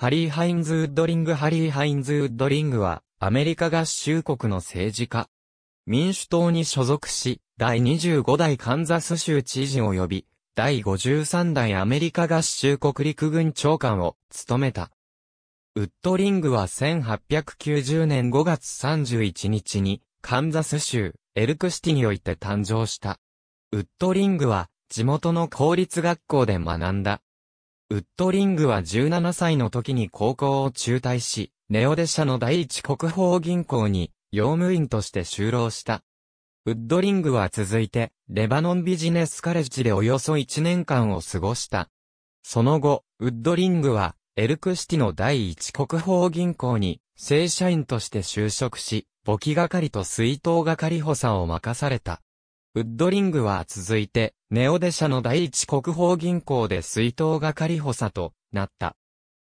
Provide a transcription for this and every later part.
ハリー・ハインズ・ウッドリングハリー・ハインズ・ウッドリングは、アメリカ合衆国の政治家。民主党に所属し、第25代カンザス州知事及び、第53代アメリカ合衆国陸軍長官を務めた。ウッドリングは1890年5月31日に、カンザス州、エルクシティにおいて誕生した。ウッドリングは、地元の公立学校で学んだ。ウッドリングは17歳の時に高校を中退し、ネオデシャの第一国宝銀行に、用務員として就労した。ウッドリングは続いて、レバノンビジネスカレッジでおよそ1年間を過ごした。その後、ウッドリングは、エルクシティの第一国宝銀行に、正社員として就職し、簿記係と水筒係補佐を任された。ウッドリングは続いて、ネオデシャの第一国宝銀行で水筒係補佐となった。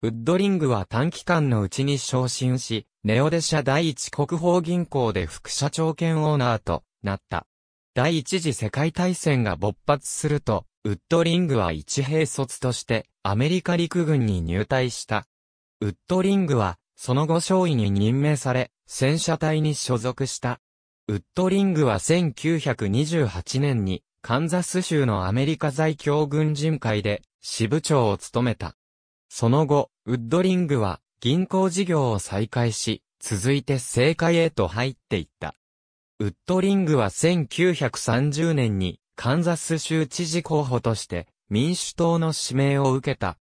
ウッドリングは短期間のうちに昇進し、ネオデシャ第一国宝銀行で副社長兼オーナーとなった。第一次世界大戦が勃発すると、ウッドリングは一兵卒としてアメリカ陸軍に入隊した。ウッドリングは、その後少尉に任命され、戦車隊に所属した。ウッドリングは1928年に、カンザス州のアメリカ在京軍人会で、支部長を務めた。その後、ウッドリングは、銀行事業を再開し、続いて政界へと入っていった。ウッドリングは1930年に、カンザス州知事候補として、民主党の指名を受けた。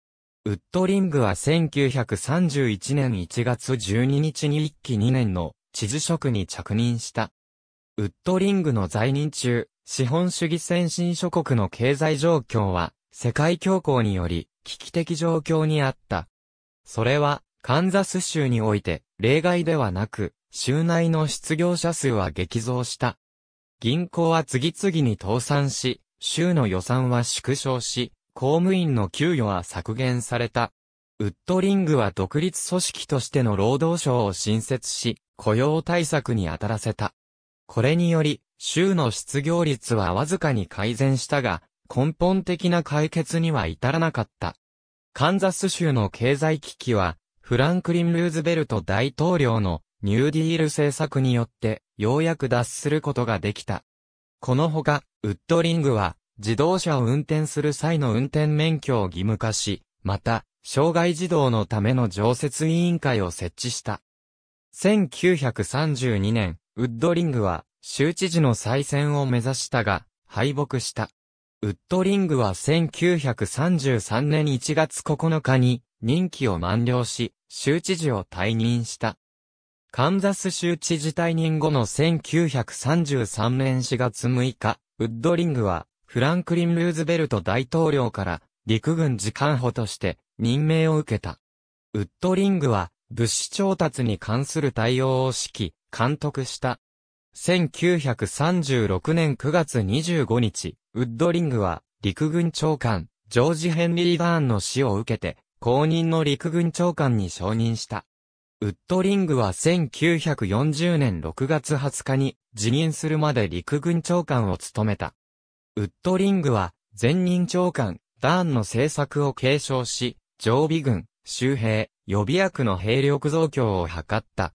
ウッドリングは1931年1月12日に一期2年の知事職に着任した。ウッドリングの在任中、資本主義先進諸国の経済状況は、世界恐慌により、危機的状況にあった。それは、カンザス州において、例外ではなく、州内の失業者数は激増した。銀行は次々に倒産し、州の予算は縮小し、公務員の給与は削減された。ウッドリングは独立組織としての労働省を新設し、雇用対策に当たらせた。これにより、州の失業率はわずかに改善したが、根本的な解決には至らなかった。カンザス州の経済危機は、フランクリン・ルーズベルト大統領のニューディール政策によって、ようやく脱することができた。このほか、ウッドリングは、自動車を運転する際の運転免許を義務化し、また、障害児童のための常設委員会を設置した。1932年、ウッドリングは、州知事の再選を目指したが、敗北した。ウッドリングは1933年1月9日に任期を満了し、州知事を退任した。カンザス州知事退任後の1933年4月6日、ウッドリングは、フランクリン・ルーズベルト大統領から陸軍次官補として任命を受けた。ウッドリングは、物資調達に関する対応を指揮、監督した。1936年9月25日、ウッドリングは陸軍長官、ジョージ・ヘンリー・バーンの死を受けて、公認の陸軍長官に承認した。ウッドリングは1940年6月20日に辞任するまで陸軍長官を務めた。ウッドリングは前任長官、ダーンの政策を継承し、常備軍、周兵、予備役の兵力増強を図った。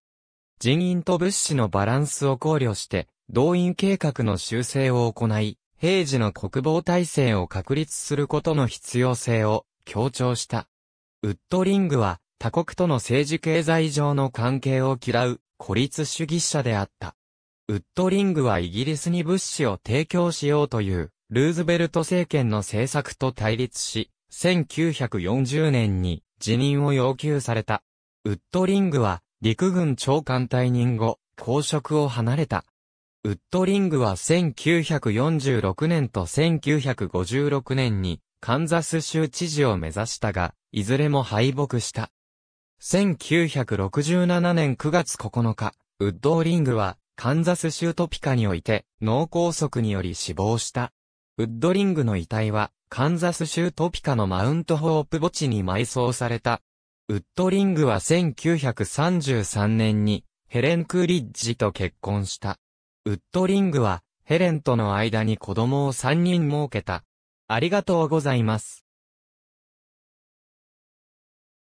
人員と物資のバランスを考慮して、動員計画の修正を行い、平時の国防体制を確立することの必要性を強調した。ウッドリングは他国との政治経済上の関係を嫌う孤立主義者であった。ウッドリングはイギリスに物資を提供しようというルーズベルト政権の政策と対立し、1940年に辞任を要求された。ウッドリングは陸軍長官退任後、公職を離れた。ウッドリングは1946年と1956年にカンザス州知事を目指したが、いずれも敗北した。1967年9月9日、ウッドリングはカンザス州トピカにおいて脳梗塞により死亡した。ウッドリングの遺体はカンザス州トピカのマウントホープ墓地に埋葬された。ウッドリングは1933年にヘレン・クリッジと結婚した。ウッドリングはヘレンとの間に子供を3人設けた。ありがとうございます。